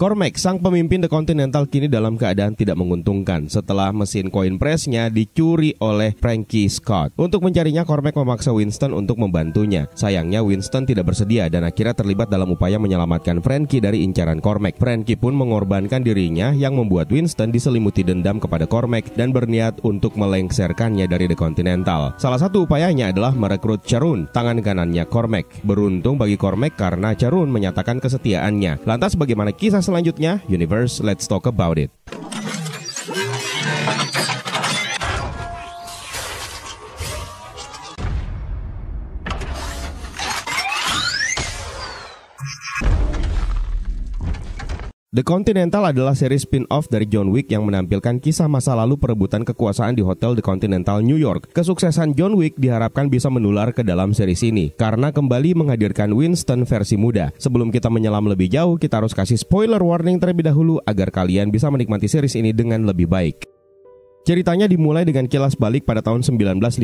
Cormac, sang pemimpin The Continental kini dalam keadaan tidak menguntungkan setelah mesin koin presnya dicuri oleh Frankie Scott. Untuk mencarinya, Cormac memaksa Winston untuk membantunya. Sayangnya Winston tidak bersedia dan akhirnya terlibat dalam upaya menyelamatkan Frankie dari incaran Cormac. Frankie pun mengorbankan dirinya yang membuat Winston diselimuti dendam kepada Cormac dan berniat untuk melengsarkannya dari The Continental. Salah satu upayanya adalah merekrut Charun, tangan kanannya Cormac. Beruntung bagi Cormac karena Charun menyatakan kesetiaannya. Lantas bagaimana kisah selanjutnya Universe Let's Talk About It. The Continental adalah seri spin-off dari John Wick yang menampilkan kisah masa lalu perebutan kekuasaan di Hotel The Continental New York. Kesuksesan John Wick diharapkan bisa menular ke dalam seri ini karena kembali menghadirkan Winston versi muda. Sebelum kita menyelam lebih jauh, kita harus kasih spoiler warning terlebih dahulu agar kalian bisa menikmati series ini dengan lebih baik. Ceritanya dimulai dengan kilas balik pada tahun 1955.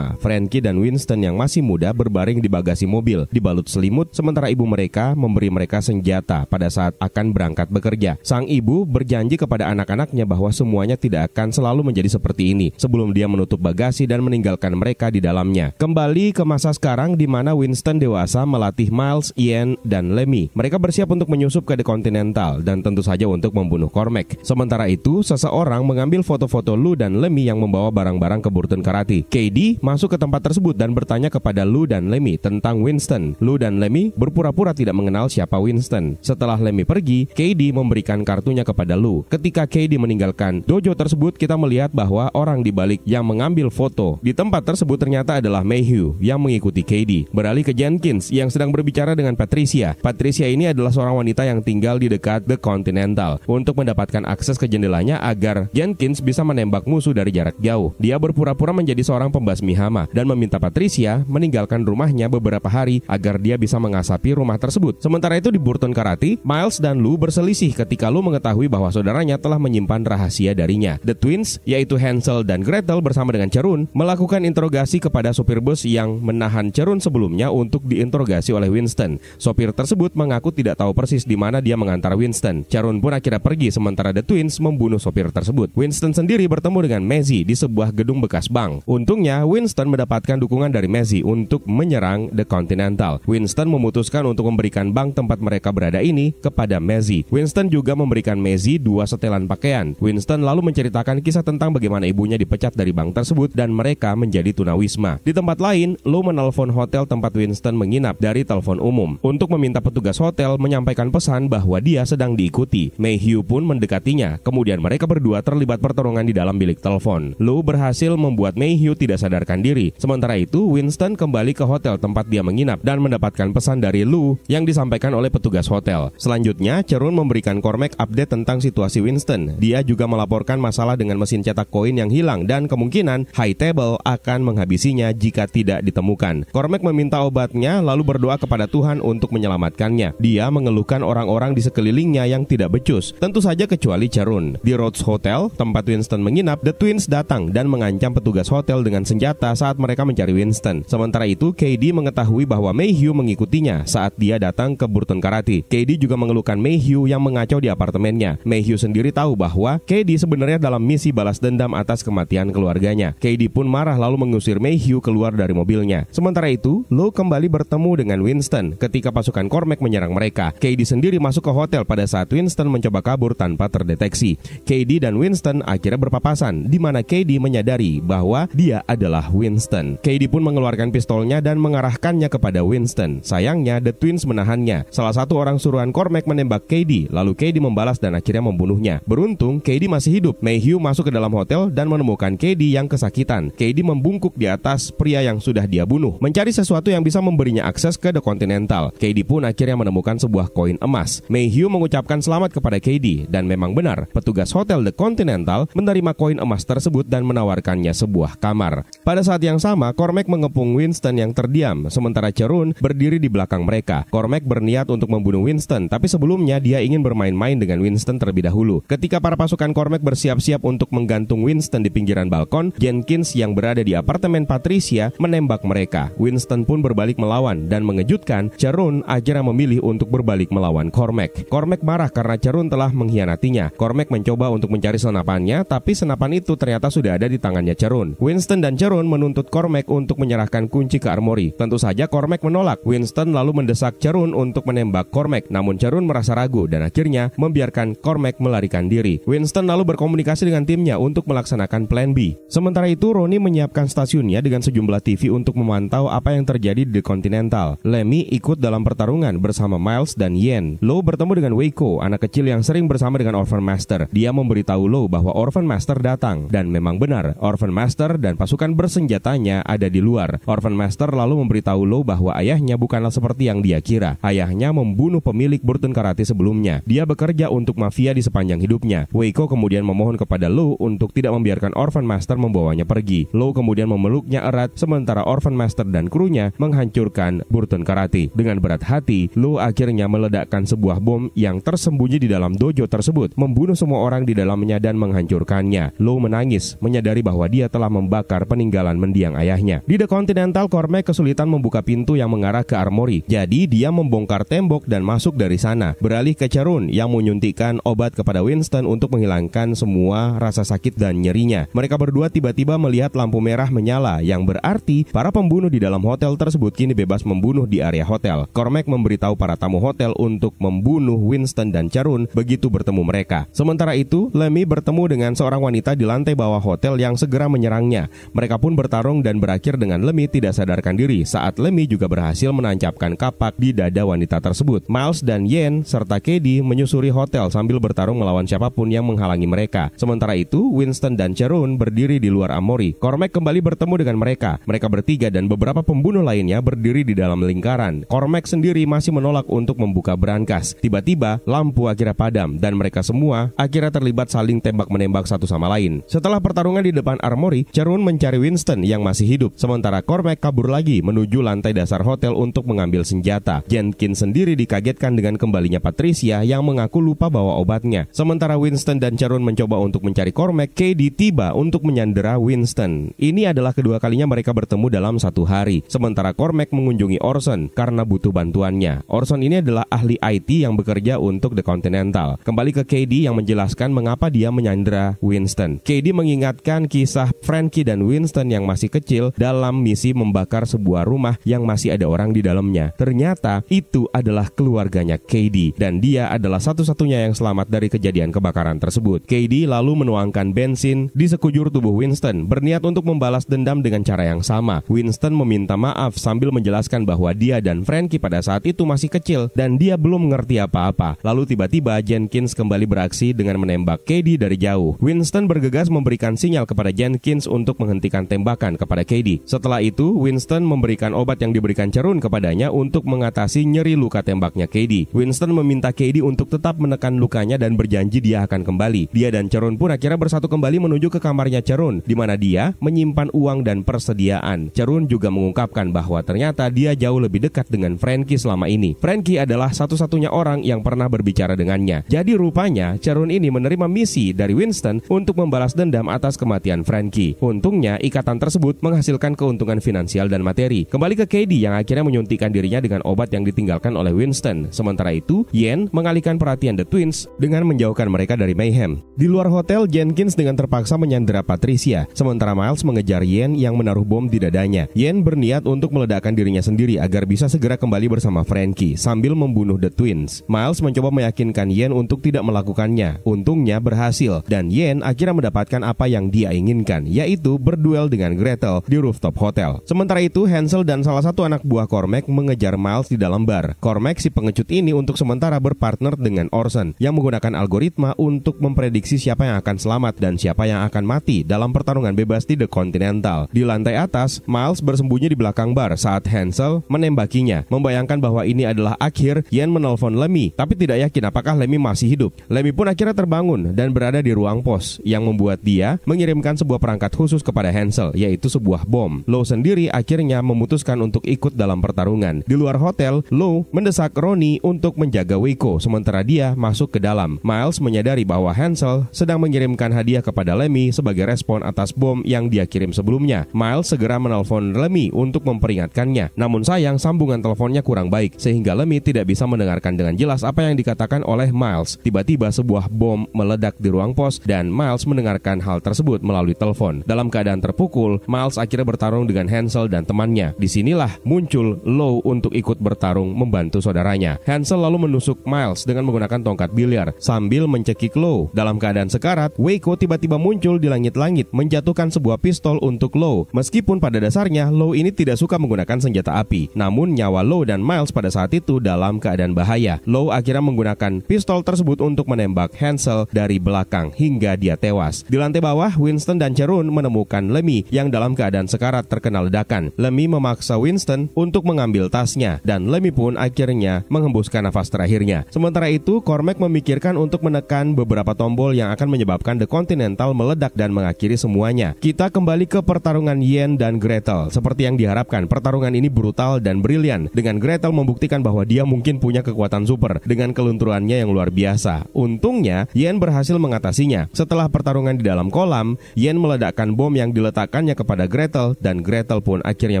Frankie dan Winston yang masih muda berbaring di bagasi mobil, dibalut selimut, sementara ibu mereka memberi mereka senjata pada saat akan berangkat bekerja. Sang ibu berjanji kepada anak-anaknya bahwa semuanya tidak akan selalu menjadi seperti ini sebelum dia menutup bagasi dan meninggalkan mereka di dalamnya. Kembali ke masa sekarang di mana Winston dewasa melatih Miles, Ian, dan Lemmy. Mereka bersiap untuk menyusup ke The Continental dan tentu saja untuk membunuh Cormac. Sementara itu, seseorang mengambil foto-foto Lu dan Lemmy yang membawa barang-barang ke Burton Karate. KD masuk ke tempat tersebut dan bertanya kepada Lu dan Lemmy tentang Winston. Lu dan Lemmy berpura-pura tidak mengenal siapa Winston. Setelah Lemmy pergi, KD memberikan kartunya kepada Lu. Ketika KD meninggalkan dojo tersebut, kita melihat bahwa orang di balik yang mengambil foto di tempat tersebut ternyata adalah Mayhew yang mengikuti KD. Beralih ke Jenkins yang sedang berbicara dengan Patricia. Patricia ini adalah seorang wanita yang tinggal di dekat The Continental untuk mendapatkan akses ke jendelanya agar Jenkins bisa men menembak musuh dari jarak jauh. Dia berpura-pura menjadi seorang pembasmi hama dan meminta Patricia meninggalkan rumahnya beberapa hari agar dia bisa mengasapi rumah tersebut. Sementara itu di Burton Karate, Miles dan Lou berselisih ketika Lou mengetahui bahwa saudaranya telah menyimpan rahasia darinya. The Twins, yaitu Hansel dan Gretel bersama dengan Cerun, melakukan interogasi kepada sopir bus yang menahan Cerun sebelumnya untuk diinterogasi oleh Winston. Sopir tersebut mengaku tidak tahu persis di mana dia mengantar Winston. Cerun pun akhirnya pergi sementara The Twins membunuh sopir tersebut. Winston sendiri bertemu dengan Messi di sebuah gedung bekas bank. Untungnya, Winston mendapatkan dukungan dari Messi untuk menyerang The Continental. Winston memutuskan untuk memberikan bank tempat mereka berada ini kepada Messi. Winston juga memberikan Messi dua setelan pakaian. Winston lalu menceritakan kisah tentang bagaimana ibunya dipecat dari bank tersebut dan mereka menjadi tunawisma. Di tempat lain, Lou menelpon hotel tempat Winston menginap dari telepon umum untuk meminta petugas hotel menyampaikan pesan bahwa dia sedang diikuti. Mayhew pun mendekatinya. Kemudian mereka berdua terlibat pertarungan di dalam bilik telepon. Lu berhasil membuat Mayhew tidak sadarkan diri. Sementara itu, Winston kembali ke hotel tempat dia menginap dan mendapatkan pesan dari Lu yang disampaikan oleh petugas hotel. Selanjutnya, Cerun memberikan Cormac update tentang situasi Winston. Dia juga melaporkan masalah dengan mesin cetak koin yang hilang dan kemungkinan High Table akan menghabisinya jika tidak ditemukan. Cormac meminta obatnya lalu berdoa kepada Tuhan untuk menyelamatkannya. Dia mengeluhkan orang-orang di sekelilingnya yang tidak becus, tentu saja kecuali Cerun. Di Rhodes Hotel, tempat Winston menginap, The Twins datang dan mengancam petugas hotel dengan senjata saat mereka mencari Winston. Sementara itu, KD mengetahui bahwa Mayhew mengikutinya saat dia datang ke Burton Karate. KD juga mengeluhkan Mayhew yang mengacau di apartemennya. Mayhew sendiri tahu bahwa KD sebenarnya dalam misi balas dendam atas kematian keluarganya. KD pun marah lalu mengusir Mayhew keluar dari mobilnya. Sementara itu, Lo kembali bertemu dengan Winston ketika pasukan Cormac menyerang mereka. KD sendiri masuk ke hotel pada saat Winston mencoba kabur tanpa terdeteksi. KD dan Winston akhirnya berpasangan Papasan, di mana KD menyadari bahwa dia adalah Winston. KD pun mengeluarkan pistolnya dan mengarahkannya kepada Winston. Sayangnya, The Twins menahannya. Salah satu orang suruhan Cormac menembak KD, lalu KD membalas dan akhirnya membunuhnya. Beruntung, KD masih hidup. Mayhew masuk ke dalam hotel dan menemukan KD yang kesakitan. KD membungkuk di atas pria yang sudah dia bunuh, mencari sesuatu yang bisa memberinya akses ke The Continental. KD pun akhirnya menemukan sebuah koin emas. Mayhew mengucapkan selamat kepada KD dan memang benar, petugas hotel The Continental menerima menerima koin emas tersebut dan menawarkannya sebuah kamar. Pada saat yang sama, Cormac mengepung Winston yang terdiam, sementara Cerun berdiri di belakang mereka. Cormac berniat untuk membunuh Winston, tapi sebelumnya dia ingin bermain-main dengan Winston terlebih dahulu. Ketika para pasukan Cormac bersiap-siap untuk menggantung Winston di pinggiran balkon, Jenkins yang berada di apartemen Patricia menembak mereka. Winston pun berbalik melawan dan mengejutkan, Cerun akhirnya memilih untuk berbalik melawan Cormac. Cormac marah karena Cerun telah mengkhianatinya. Cormac mencoba untuk mencari senapannya, tapi senapan itu ternyata sudah ada di tangannya Cerun. Winston dan Cerun menuntut Cormac untuk menyerahkan kunci ke armory. Tentu saja Cormac menolak. Winston lalu mendesak Cerun untuk menembak Cormac, namun Cerun merasa ragu dan akhirnya membiarkan Cormac melarikan diri. Winston lalu berkomunikasi dengan timnya untuk melaksanakan plan B. Sementara itu, Roni menyiapkan stasiunnya dengan sejumlah TV untuk memantau apa yang terjadi di Kontinental. Continental. Lemmy ikut dalam pertarungan bersama Miles dan Yen. Lo bertemu dengan Waco, anak kecil yang sering bersama dengan Orphan Master. Dia memberitahu Lo bahwa Orphan Master Master datang dan memang benar Orphan Master dan pasukan bersenjatanya ada di luar. Orphan Master lalu memberitahu Lo bahwa ayahnya bukanlah seperti yang dia kira. Ayahnya membunuh pemilik Burton Karate sebelumnya. Dia bekerja untuk mafia di sepanjang hidupnya. Weiko kemudian memohon kepada Lo untuk tidak membiarkan Orphan Master membawanya pergi. Lo kemudian memeluknya erat sementara Orphan Master dan krunya menghancurkan Burton Karate. Dengan berat hati, Lo akhirnya meledakkan sebuah bom yang tersembunyi di dalam dojo tersebut, membunuh semua orang di dalamnya dan menghancurkan tangannya. Lou menangis, menyadari bahwa dia telah membakar peninggalan mendiang ayahnya. Di The Continental, Cormac kesulitan membuka pintu yang mengarah ke armory. Jadi dia membongkar tembok dan masuk dari sana. Beralih ke Charun yang menyuntikkan obat kepada Winston untuk menghilangkan semua rasa sakit dan nyerinya. Mereka berdua tiba-tiba melihat lampu merah menyala yang berarti para pembunuh di dalam hotel tersebut kini bebas membunuh di area hotel. Cormac memberitahu para tamu hotel untuk membunuh Winston dan Charun begitu bertemu mereka. Sementara itu, Lemmy bertemu dengan seorang seorang wanita di lantai bawah hotel yang segera menyerangnya. Mereka pun bertarung dan berakhir dengan Lemmy tidak sadarkan diri saat Lemmy juga berhasil menancapkan kapak di dada wanita tersebut. Miles dan Yen serta Kedi menyusuri hotel sambil bertarung melawan siapapun yang menghalangi mereka. Sementara itu, Winston dan Cherun berdiri di luar Amori. Cormac kembali bertemu dengan mereka. Mereka bertiga dan beberapa pembunuh lainnya berdiri di dalam lingkaran. Cormac sendiri masih menolak untuk membuka berangkas. Tiba-tiba, lampu akhirnya padam dan mereka semua akhirnya terlibat saling tembak-menembak satu satu sama lain. Setelah pertarungan di depan Armory, Charun mencari Winston yang masih hidup, sementara Cormac kabur lagi menuju lantai dasar hotel untuk mengambil senjata. Jenkins sendiri dikagetkan dengan kembalinya Patricia yang mengaku lupa bawa obatnya. Sementara Winston dan Charun mencoba untuk mencari Cormac, Katie tiba untuk menyandera Winston. Ini adalah kedua kalinya mereka bertemu dalam satu hari, sementara Cormac mengunjungi Orson karena butuh bantuannya. Orson ini adalah ahli IT yang bekerja untuk The Continental. Kembali ke KD yang menjelaskan mengapa dia menyandera Winston. Winston. KD mengingatkan kisah Frankie dan Winston yang masih kecil dalam misi membakar sebuah rumah yang masih ada orang di dalamnya. Ternyata itu adalah keluarganya KD dan dia adalah satu-satunya yang selamat dari kejadian kebakaran tersebut. KD lalu menuangkan bensin di sekujur tubuh Winston berniat untuk membalas dendam dengan cara yang sama. Winston meminta maaf sambil menjelaskan bahwa dia dan Frankie pada saat itu masih kecil dan dia belum mengerti apa-apa. Lalu tiba-tiba Jenkins kembali beraksi dengan menembak KD dari jauh. Winston Winston bergegas memberikan sinyal kepada Jenkins untuk menghentikan tembakan kepada KD. Setelah itu, Winston memberikan obat yang diberikan Cerun kepadanya untuk mengatasi nyeri luka tembaknya KD. Winston meminta KD untuk tetap menekan lukanya dan berjanji dia akan kembali. Dia dan Cerun pun akhirnya bersatu kembali menuju ke kamarnya Cerun, di mana dia menyimpan uang dan persediaan. Cerun juga mengungkapkan bahwa ternyata dia jauh lebih dekat dengan Frankie selama ini. Frankie adalah satu-satunya orang yang pernah berbicara dengannya. Jadi rupanya Cerun ini menerima misi dari Winston untuk membalas dendam atas kematian Frankie. Untungnya, ikatan tersebut menghasilkan keuntungan finansial dan materi. Kembali ke Katie yang akhirnya menyuntikkan dirinya dengan obat yang ditinggalkan oleh Winston. Sementara itu, Yen mengalihkan perhatian The Twins dengan menjauhkan mereka dari Mayhem. Di luar hotel, Jenkins dengan terpaksa menyandera Patricia, sementara Miles mengejar Yen yang menaruh bom di dadanya. Yen berniat untuk meledakkan dirinya sendiri agar bisa segera kembali bersama Frankie sambil membunuh The Twins. Miles mencoba meyakinkan Yen untuk tidak melakukannya. Untungnya berhasil dan Yen akhirnya mendapatkan apa yang dia inginkan, yaitu berduel dengan Gretel di rooftop hotel. Sementara itu, Hansel dan salah satu anak buah Cormac mengejar Miles di dalam bar. Cormac si pengecut ini untuk sementara berpartner dengan Orson yang menggunakan algoritma untuk memprediksi siapa yang akan selamat dan siapa yang akan mati dalam pertarungan bebas di The Continental. Di lantai atas, Miles bersembunyi di belakang bar saat Hansel menembakinya, membayangkan bahwa ini adalah akhir Yen menelpon Lemmy, tapi tidak yakin apakah Lemmy masih hidup. Lemmy pun akhirnya terbangun dan berada di ruang pos yang membuat dia mengirimkan sebuah perangkat khusus kepada Hansel, yaitu sebuah bom. Lou sendiri akhirnya memutuskan untuk ikut dalam pertarungan. Di luar hotel, Lou mendesak Roni untuk menjaga Wiko, sementara dia masuk ke dalam. Miles menyadari bahwa Hansel sedang mengirimkan hadiah kepada Lemmy sebagai respon atas bom yang dia kirim sebelumnya. Miles segera menelpon Lemmy untuk memperingatkannya. Namun sayang, sambungan teleponnya kurang baik, sehingga Lemmy tidak bisa mendengarkan dengan jelas apa yang dikatakan oleh Miles. Tiba-tiba sebuah bom meledak di ruang pos dan Miles mendengarkan hal tersebut melalui telepon. Dalam keadaan terpukul, Miles akhirnya bertarung dengan Hansel dan temannya. Disinilah muncul Low untuk ikut bertarung membantu saudaranya. Hansel lalu menusuk Miles dengan menggunakan tongkat biliar sambil mencekik Low. Dalam keadaan sekarat, Waco tiba-tiba muncul di langit-langit menjatuhkan sebuah pistol untuk Low. Meskipun pada dasarnya Low ini tidak suka menggunakan senjata api, namun nyawa Low dan Miles pada saat itu dalam keadaan bahaya. Low akhirnya menggunakan pistol tersebut untuk menembak Hansel dari belakang hingga di dia tewas. Di lantai bawah, Winston dan Cerun menemukan Lemmy yang dalam keadaan sekarat terkena ledakan. Lemmy memaksa Winston untuk mengambil tasnya dan Lemmy pun akhirnya menghembuskan nafas terakhirnya. Sementara itu, Cormac memikirkan untuk menekan beberapa tombol yang akan menyebabkan The Continental meledak dan mengakhiri semuanya. Kita kembali ke pertarungan Yen dan Gretel. Seperti yang diharapkan, pertarungan ini brutal dan brilian dengan Gretel membuktikan bahwa dia mungkin punya kekuatan super dengan kelunturannya yang luar biasa. Untungnya, Yen berhasil mengatasinya. Setelah setelah pertarungan di dalam kolam, Yen meledakkan bom yang diletakkannya kepada Gretel dan Gretel pun akhirnya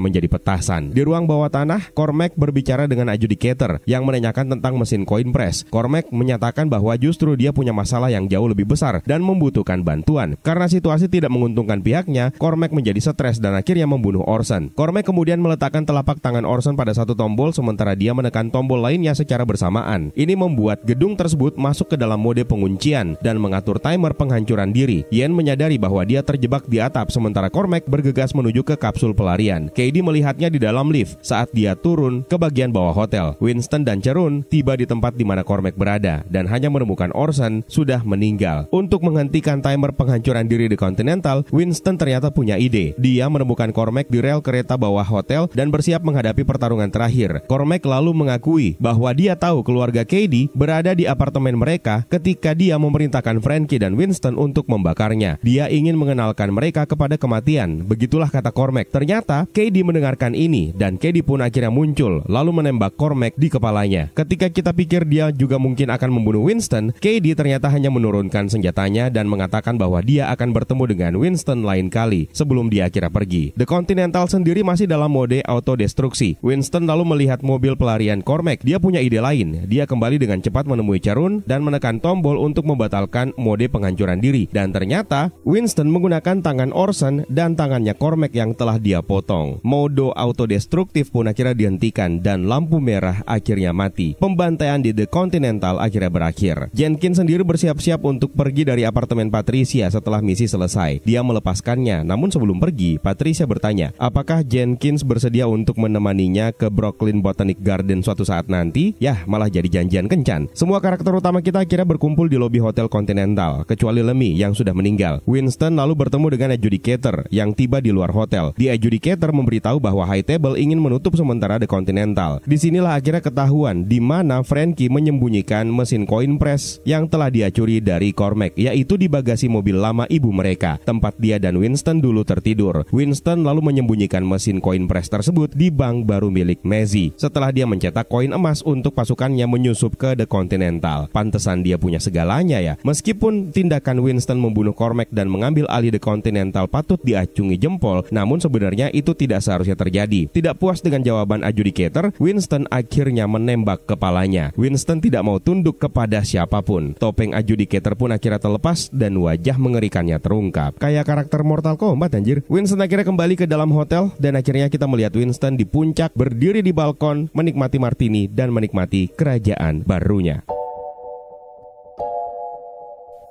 menjadi petasan. Di ruang bawah tanah, Cormac berbicara dengan adjudicator yang menanyakan tentang mesin koin press. Cormac menyatakan bahwa justru dia punya masalah yang jauh lebih besar dan membutuhkan bantuan. Karena situasi tidak menguntungkan pihaknya, Cormac menjadi stres dan akhirnya membunuh Orson. Cormac kemudian meletakkan telapak tangan Orson pada satu tombol sementara dia menekan tombol lainnya secara bersamaan. Ini membuat gedung tersebut masuk ke dalam mode penguncian dan mengatur timer penghancuran peluncuran diri. Yen menyadari bahwa dia terjebak di atap sementara Cormac bergegas menuju ke kapsul pelarian. Katie melihatnya di dalam lift saat dia turun ke bagian bawah hotel. Winston dan Cerun tiba di tempat di mana Cormac berada dan hanya menemukan Orson sudah meninggal. Untuk menghentikan timer penghancuran diri di Continental, Winston ternyata punya ide. Dia menemukan Cormac di rel kereta bawah hotel dan bersiap menghadapi pertarungan terakhir. Cormac lalu mengakui bahwa dia tahu keluarga Katie berada di apartemen mereka ketika dia memerintahkan Frankie dan Winston untuk membakarnya. Dia ingin mengenalkan mereka kepada kematian. Begitulah kata Cormac. Ternyata KD mendengarkan ini dan KD pun akhirnya muncul lalu menembak Cormac di kepalanya. Ketika kita pikir dia juga mungkin akan membunuh Winston, KD ternyata hanya menurunkan senjatanya dan mengatakan bahwa dia akan bertemu dengan Winston lain kali sebelum dia akhirnya pergi. The Continental sendiri masih dalam mode autodestruksi. Winston lalu melihat mobil pelarian Cormac. Dia punya ide lain. Dia kembali dengan cepat menemui Charun dan menekan tombol untuk membatalkan mode penghancuran diri dan ternyata Winston menggunakan tangan Orson dan tangannya Cormac yang telah dia potong. Modo autodestruktif pun akhirnya dihentikan dan lampu merah akhirnya mati. Pembantaian di The Continental akhirnya berakhir. Jenkins sendiri bersiap-siap untuk pergi dari apartemen Patricia setelah misi selesai. Dia melepaskannya, namun sebelum pergi, Patricia bertanya, apakah Jenkins bersedia untuk menemaninya ke Brooklyn Botanic Garden suatu saat nanti? Yah, malah jadi janjian kencan. Semua karakter utama kita akhirnya berkumpul di lobi Hotel Continental, kecuali Lem yang sudah meninggal. Winston lalu bertemu dengan adjudicator yang tiba di luar hotel. Di adjudicator memberitahu bahwa High Table ingin menutup sementara The Continental. Disinilah akhirnya ketahuan di mana Frankie menyembunyikan mesin koin press yang telah dia curi dari Cormac, yaitu di bagasi mobil lama ibu mereka, tempat dia dan Winston dulu tertidur. Winston lalu menyembunyikan mesin koin press tersebut di bank baru milik Mezzi setelah dia mencetak koin emas untuk pasukannya menyusup ke The Continental. Pantesan dia punya segalanya ya. Meskipun tindakan Winston membunuh Cormac dan mengambil alih The Continental patut diacungi jempol, namun sebenarnya itu tidak seharusnya terjadi. Tidak puas dengan jawaban adjudicator, Winston akhirnya menembak kepalanya. Winston tidak mau tunduk kepada siapapun. Topeng adjudicator pun akhirnya terlepas dan wajah mengerikannya terungkap. Kayak karakter Mortal Kombat anjir. Winston akhirnya kembali ke dalam hotel dan akhirnya kita melihat Winston di puncak berdiri di balkon menikmati martini dan menikmati kerajaan barunya.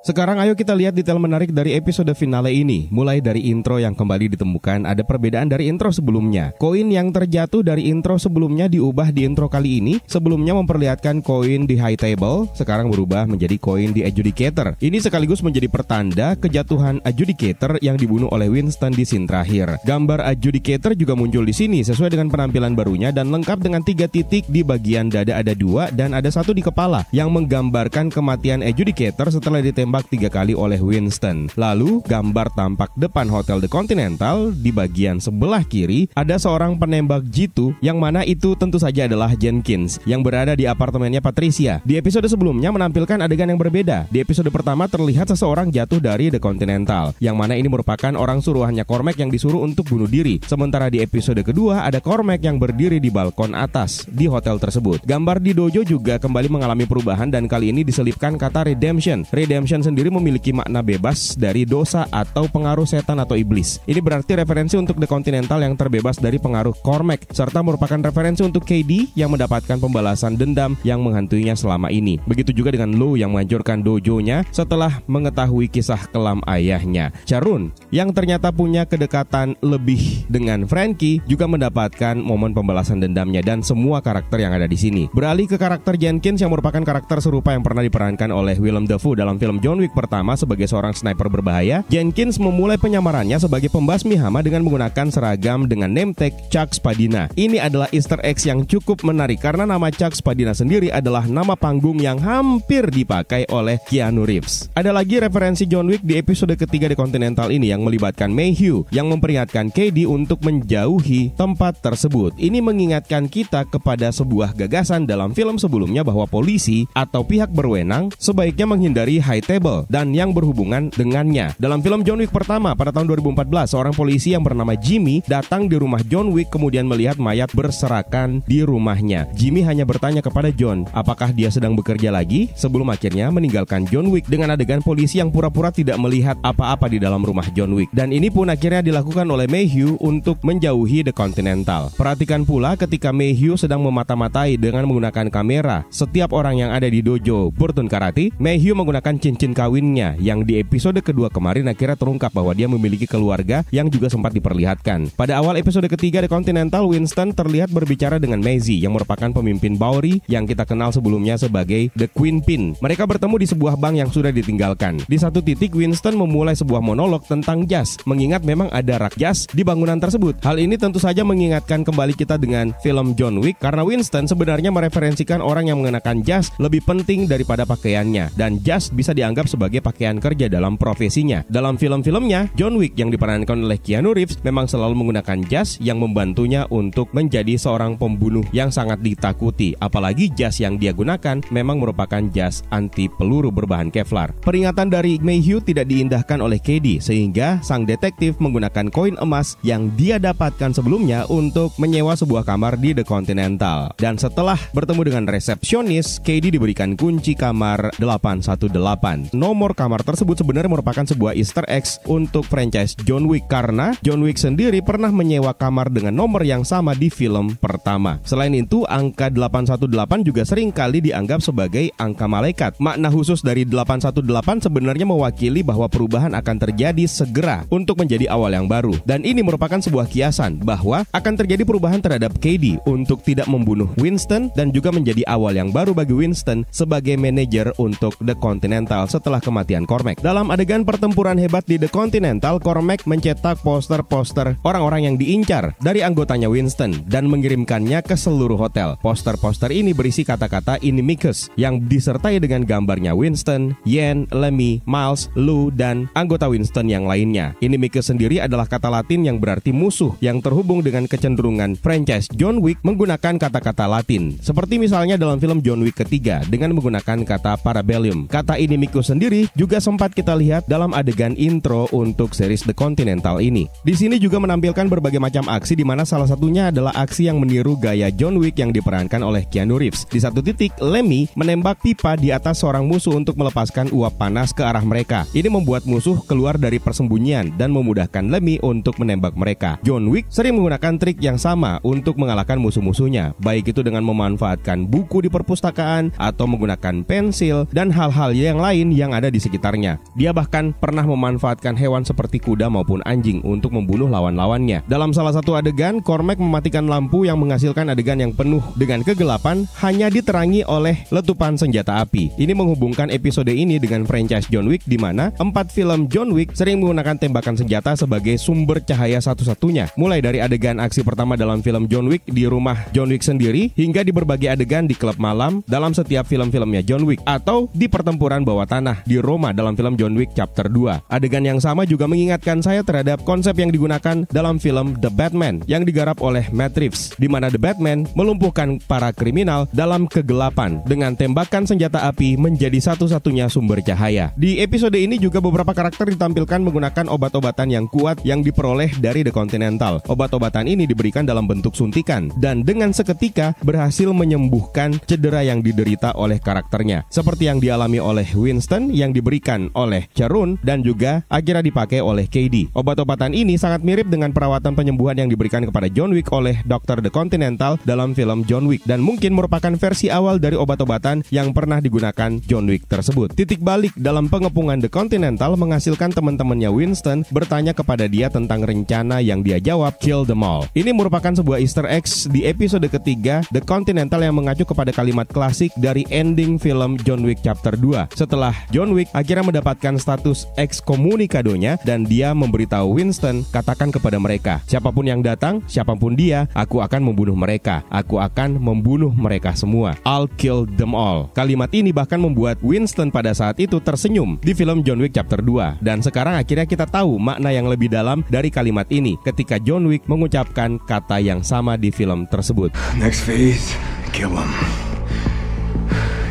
Sekarang ayo kita lihat detail menarik dari episode finale ini. Mulai dari intro yang kembali ditemukan, ada perbedaan dari intro sebelumnya. Koin yang terjatuh dari intro sebelumnya diubah di intro kali ini. Sebelumnya memperlihatkan koin di high table, sekarang berubah menjadi koin di adjudicator. Ini sekaligus menjadi pertanda kejatuhan adjudicator yang dibunuh oleh Winston di scene terakhir. Gambar adjudicator juga muncul di sini sesuai dengan penampilan barunya dan lengkap dengan tiga titik di bagian dada ada dua dan ada satu di kepala yang menggambarkan kematian adjudicator setelah ditembak ditembak tiga kali oleh Winston. Lalu, gambar tampak depan Hotel The Continental di bagian sebelah kiri ada seorang penembak jitu yang mana itu tentu saja adalah Jenkins yang berada di apartemennya Patricia. Di episode sebelumnya menampilkan adegan yang berbeda. Di episode pertama terlihat seseorang jatuh dari The Continental yang mana ini merupakan orang suruhannya Cormac yang disuruh untuk bunuh diri. Sementara di episode kedua ada Cormac yang berdiri di balkon atas di hotel tersebut. Gambar di dojo juga kembali mengalami perubahan dan kali ini diselipkan kata redemption. Redemption sendiri memiliki makna bebas dari dosa atau pengaruh setan atau iblis. Ini berarti referensi untuk The Continental yang terbebas dari pengaruh Cormac, serta merupakan referensi untuk KD yang mendapatkan pembalasan dendam yang menghantuinya selama ini. Begitu juga dengan Lou yang menghancurkan dojonya setelah mengetahui kisah kelam ayahnya. Charun yang ternyata punya kedekatan lebih dengan Frankie juga mendapatkan momen pembalasan dendamnya dan semua karakter yang ada di sini. Beralih ke karakter Jenkins yang merupakan karakter serupa yang pernah diperankan oleh Willem Dafoe dalam film John Wick pertama sebagai seorang sniper berbahaya, Jenkins memulai penyamarannya sebagai pembasmi hama dengan menggunakan seragam dengan name tag Chuck Spadina. Ini adalah easter eggs yang cukup menarik karena nama Chuck Spadina sendiri adalah nama panggung yang hampir dipakai oleh Keanu Reeves. Ada lagi referensi John Wick di episode ketiga di Continental ini yang melibatkan Mayhew yang memperingatkan KD untuk menjauhi tempat tersebut. Ini mengingatkan kita kepada sebuah gagasan dalam film sebelumnya bahwa polisi atau pihak berwenang sebaiknya menghindari high tech dan yang berhubungan dengannya. Dalam film John Wick pertama pada tahun 2014, seorang polisi yang bernama Jimmy datang di rumah John Wick kemudian melihat mayat berserakan di rumahnya. Jimmy hanya bertanya kepada John, apakah dia sedang bekerja lagi sebelum akhirnya meninggalkan John Wick dengan adegan polisi yang pura-pura tidak melihat apa-apa di dalam rumah John Wick. Dan ini pun akhirnya dilakukan oleh Mayhew untuk menjauhi The Continental. Perhatikan pula ketika Mayhew sedang memata-matai dengan menggunakan kamera setiap orang yang ada di dojo Burton Karate, Mayhew menggunakan cincin cincin kawinnya yang di episode kedua kemarin akhirnya terungkap bahwa dia memiliki keluarga yang juga sempat diperlihatkan. Pada awal episode ketiga The Continental, Winston terlihat berbicara dengan Maisie yang merupakan pemimpin Bowery yang kita kenal sebelumnya sebagai The Queen Pin. Mereka bertemu di sebuah bank yang sudah ditinggalkan. Di satu titik Winston memulai sebuah monolog tentang jazz mengingat memang ada rak jazz di bangunan tersebut. Hal ini tentu saja mengingatkan kembali kita dengan film John Wick karena Winston sebenarnya mereferensikan orang yang mengenakan jazz lebih penting daripada pakaiannya dan jazz bisa dianggap dianggap sebagai pakaian kerja dalam profesinya. Dalam film-filmnya, John Wick yang diperankan oleh Keanu Reeves memang selalu menggunakan jas yang membantunya untuk menjadi seorang pembunuh yang sangat ditakuti. Apalagi jas yang dia gunakan memang merupakan jas anti peluru berbahan Kevlar. Peringatan dari Mayhew tidak diindahkan oleh KD sehingga sang detektif menggunakan koin emas yang dia dapatkan sebelumnya untuk menyewa sebuah kamar di The Continental. Dan setelah bertemu dengan resepsionis, KD diberikan kunci kamar 818. Nomor kamar tersebut sebenarnya merupakan sebuah easter egg untuk franchise John Wick karena John Wick sendiri pernah menyewa kamar dengan nomor yang sama di film pertama. Selain itu, angka 818 juga sering kali dianggap sebagai angka malaikat. Makna khusus dari 818 sebenarnya mewakili bahwa perubahan akan terjadi segera untuk menjadi awal yang baru. Dan ini merupakan sebuah kiasan bahwa akan terjadi perubahan terhadap KD untuk tidak membunuh Winston dan juga menjadi awal yang baru bagi Winston sebagai manajer untuk The Continental setelah kematian Cormac. Dalam adegan pertempuran hebat di The Continental, Cormac mencetak poster-poster orang-orang yang diincar dari anggotanya Winston dan mengirimkannya ke seluruh hotel. Poster-poster ini berisi kata-kata inimicus yang disertai dengan gambarnya Winston, Yen, Lemmy, Miles, Lou, dan anggota Winston yang lainnya. Inimicus sendiri adalah kata Latin yang berarti musuh yang terhubung dengan kecenderungan franchise John Wick menggunakan kata-kata Latin. Seperti misalnya dalam film John Wick ketiga dengan menggunakan kata parabellum. Kata inimicus sendiri juga sempat kita lihat dalam adegan intro untuk series The Continental ini. Di sini juga menampilkan berbagai macam aksi di mana salah satunya adalah aksi yang meniru gaya John Wick yang diperankan oleh Keanu Reeves. Di satu titik, Lemmy menembak pipa di atas seorang musuh untuk melepaskan uap panas ke arah mereka. Ini membuat musuh keluar dari persembunyian dan memudahkan Lemmy untuk menembak mereka. John Wick sering menggunakan trik yang sama untuk mengalahkan musuh-musuhnya, baik itu dengan memanfaatkan buku di perpustakaan atau menggunakan pensil dan hal-hal yang lain yang ada di sekitarnya. Dia bahkan pernah memanfaatkan hewan seperti kuda maupun anjing untuk membunuh lawan-lawannya. Dalam salah satu adegan, Cormac mematikan lampu yang menghasilkan adegan yang penuh dengan kegelapan hanya diterangi oleh letupan senjata api. Ini menghubungkan episode ini dengan franchise John Wick di mana empat film John Wick sering menggunakan tembakan senjata sebagai sumber cahaya satu-satunya. Mulai dari adegan aksi pertama dalam film John Wick di rumah John Wick sendiri hingga di berbagai adegan di klub malam dalam setiap film-filmnya John Wick atau di pertempuran bawah tanah tanah di Roma dalam film John Wick Chapter 2. Adegan yang sama juga mengingatkan saya terhadap konsep yang digunakan dalam film The Batman yang digarap oleh Matt Reeves, di mana The Batman melumpuhkan para kriminal dalam kegelapan dengan tembakan senjata api menjadi satu-satunya sumber cahaya. Di episode ini juga beberapa karakter ditampilkan menggunakan obat-obatan yang kuat yang diperoleh dari The Continental. Obat-obatan ini diberikan dalam bentuk suntikan dan dengan seketika berhasil menyembuhkan cedera yang diderita oleh karakternya, seperti yang dialami oleh Winston Winston yang diberikan oleh Charun dan juga akhirnya dipakai oleh KD. Obat-obatan ini sangat mirip dengan perawatan penyembuhan yang diberikan kepada John Wick oleh Dr. The Continental dalam film John Wick dan mungkin merupakan versi awal dari obat-obatan yang pernah digunakan John Wick tersebut. Titik balik dalam pengepungan The Continental menghasilkan teman-temannya Winston bertanya kepada dia tentang rencana yang dia jawab Kill the mall. Ini merupakan sebuah easter eggs di episode ketiga The Continental yang mengacu kepada kalimat klasik dari ending film John Wick Chapter 2. Setelah Nah, John Wick akhirnya mendapatkan status ekskomunikadonya dan dia memberitahu Winston, katakan kepada mereka, siapapun yang datang, siapapun dia, aku akan membunuh mereka. Aku akan membunuh mereka semua. I'll kill them all. Kalimat ini bahkan membuat Winston pada saat itu tersenyum di film John Wick Chapter 2. Dan sekarang akhirnya kita tahu makna yang lebih dalam dari kalimat ini ketika John Wick mengucapkan kata yang sama di film tersebut. Next phase, kill them.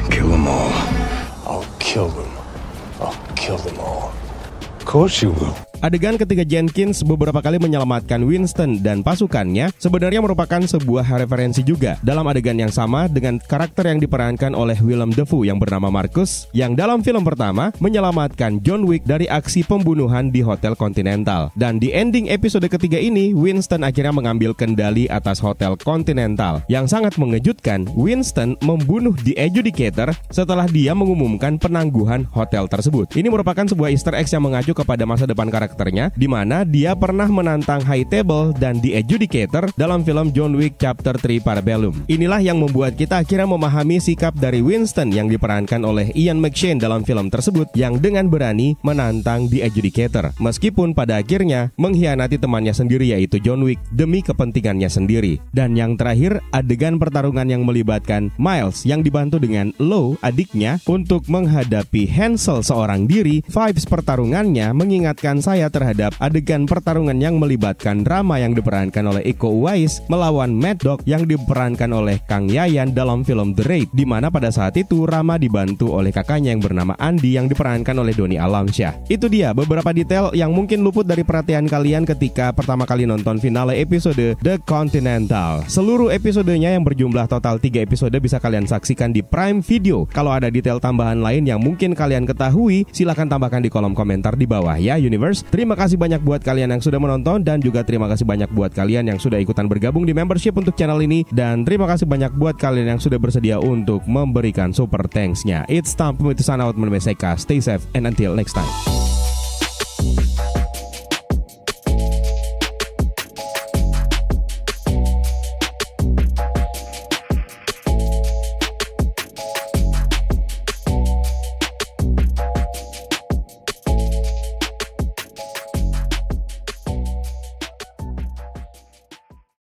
Kill them all. kill them. I'll kill them all. Of course you will. Adegan ketika Jenkins beberapa kali menyelamatkan Winston dan pasukannya sebenarnya merupakan sebuah referensi juga dalam adegan yang sama dengan karakter yang diperankan oleh Willem Dafoe yang bernama Marcus yang dalam film pertama menyelamatkan John Wick dari aksi pembunuhan di Hotel Continental. Dan di ending episode ketiga ini, Winston akhirnya mengambil kendali atas Hotel Continental. Yang sangat mengejutkan, Winston membunuh The Adjudicator setelah dia mengumumkan penangguhan hotel tersebut. Ini merupakan sebuah easter egg yang mengacu kepada masa depan karakter karakternya di mana dia pernah menantang High Table dan The Adjudicator dalam film John Wick Chapter 3 Parabellum. Inilah yang membuat kita akhirnya memahami sikap dari Winston yang diperankan oleh Ian McShane dalam film tersebut yang dengan berani menantang The Adjudicator meskipun pada akhirnya mengkhianati temannya sendiri yaitu John Wick demi kepentingannya sendiri. Dan yang terakhir adegan pertarungan yang melibatkan Miles yang dibantu dengan Lo adiknya untuk menghadapi Hansel seorang diri, vibes pertarungannya mengingatkan saya Maya terhadap adegan pertarungan yang melibatkan drama yang diperankan oleh Iko Uwais melawan Mad Dog yang diperankan oleh Kang Yayan dalam film The Raid, di mana pada saat itu Rama dibantu oleh kakaknya yang bernama Andi yang diperankan oleh Doni Alamsyah. Itu dia beberapa detail yang mungkin luput dari perhatian kalian ketika pertama kali nonton finale episode The Continental. Seluruh episodenya yang berjumlah total 3 episode bisa kalian saksikan di Prime Video. Kalau ada detail tambahan lain yang mungkin kalian ketahui, silahkan tambahkan di kolom komentar di bawah ya Universe. Terima kasih banyak buat kalian yang sudah menonton dan juga terima kasih banyak buat kalian yang sudah ikutan bergabung di membership untuk channel ini dan terima kasih banyak buat kalian yang sudah bersedia untuk memberikan super thanks-nya. It's time pemutusan out menemui Stay safe and until next time.